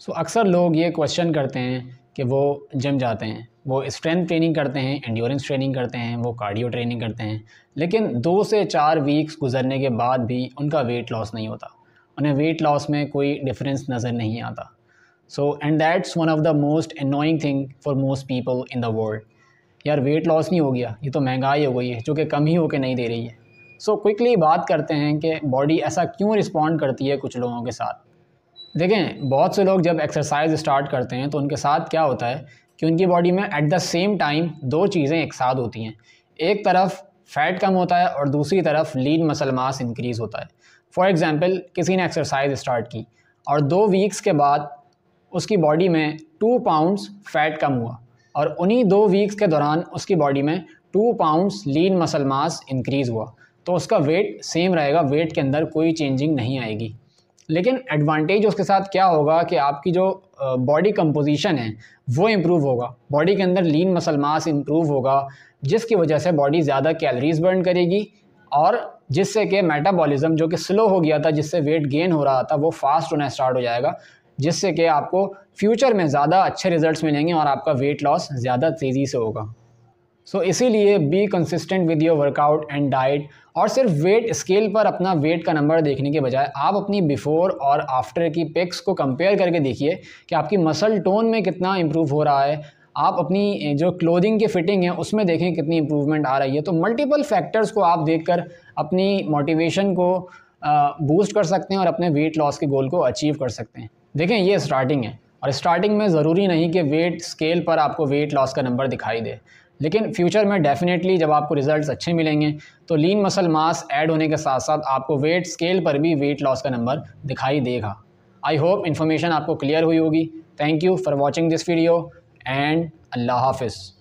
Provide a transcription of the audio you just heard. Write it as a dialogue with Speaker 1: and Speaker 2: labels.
Speaker 1: सो so, अक्सर लोग ये क्वेश्चन करते हैं कि वो जिम जाते हैं वो स्ट्रेंथ ट्रेनिंग करते हैं इंड्योरेंस ट्रेनिंग करते हैं वो कार्डियो ट्रेनिंग करते हैं लेकिन दो से चार वीक्स गुजरने के बाद भी उनका वेट लॉस नहीं होता उन्हें वेट लॉस में कोई डिफरेंस नज़र नहीं आता so and that's one of the most annoying thing for most people in the world यार वेट लॉस नहीं हो गया ये तो महंगाई हो गई है जो कि कम ही होकर नहीं दे रही है सो so, क्विकली बात करते हैं कि बॉडी ऐसा क्यों रिस्पॉन्ड करती है कुछ लोगों के साथ देखें बहुत से लोग जब एक्सरसाइज स्टार्ट करते हैं तो उनके साथ क्या होता है कि उनकी बॉडी में एट द सेम टाइम दो चीज़ें एक साथ होती हैं एक तरफ फ़ैट कम होता है और दूसरी तरफ लीन मसल मास इंक्रीज़ होता है फॉर एग्ज़ाम्पल किसी ने एक्सरसाइज स्टार्ट की और दो वीक्स के बाद उसकी बॉडी में टू पाउंड्स फ़ैट कम हुआ और उन्हीं दो वीक्स के दौरान उसकी बॉडी में two pounds lean muscle mass increase हुआ तो उसका वेट सेम रहेगा वेट के अंदर कोई चेंजिंग नहीं आएगी लेकिन एडवांटेज उसके साथ क्या होगा कि आपकी जो बॉडी कंपोजिशन है वो इम्प्रूव होगा बॉडी के अंदर लीन मसल मास इम्प्रूव होगा जिसकी वजह से बॉडी ज़्यादा कैलरीज बर्न करेगी और जिससे कि मेटाबॉलिज्म जो कि स्लो हो गया था जिससे वेट गेन हो रहा था वो फास्ट होना स्टार्ट हो जाएगा जिससे कि आपको फ्यूचर में ज़्यादा अच्छे रिजल्ट्स मिलेंगे और आपका वेट लॉस ज़्यादा तेज़ी से होगा सो so, इसीलिए be consistent with your workout and diet और सिर्फ वेट स्केल पर अपना वेट का नंबर देखने के बजाय आप अपनी बिफ़ोर और आफ्टर की पिक्स को कंपेयर करके देखिए कि आपकी मसल टोन में कितना इम्प्रूव हो रहा है आप अपनी जो क्लोथिंग की फ़िटिंग है उसमें देखें कितनी इम्प्रूवमेंट आ रही है तो मल्टीपल फैक्टर्स को आप कर अपनी मोटिवेशन को बूस्ट कर सकते हैं और अपने वेट लॉस के गोल को अचीव कर सकते हैं देखें ये स्टार्टिंग है और स्टार्टिंग में ज़रूरी नहीं कि वेट स्केल पर आपको वेट लॉस का नंबर दिखाई दे लेकिन फ्यूचर में डेफिनेटली जब आपको रिजल्ट्स अच्छे मिलेंगे तो लीन मसल मास ऐड होने के साथ साथ आपको वेट स्केल पर भी वेट लॉस का नंबर दिखाई देगा आई होप इन्फॉर्मेशन आपको क्लियर हुई होगी thank you for watching this video and अल्लाह हाफिज़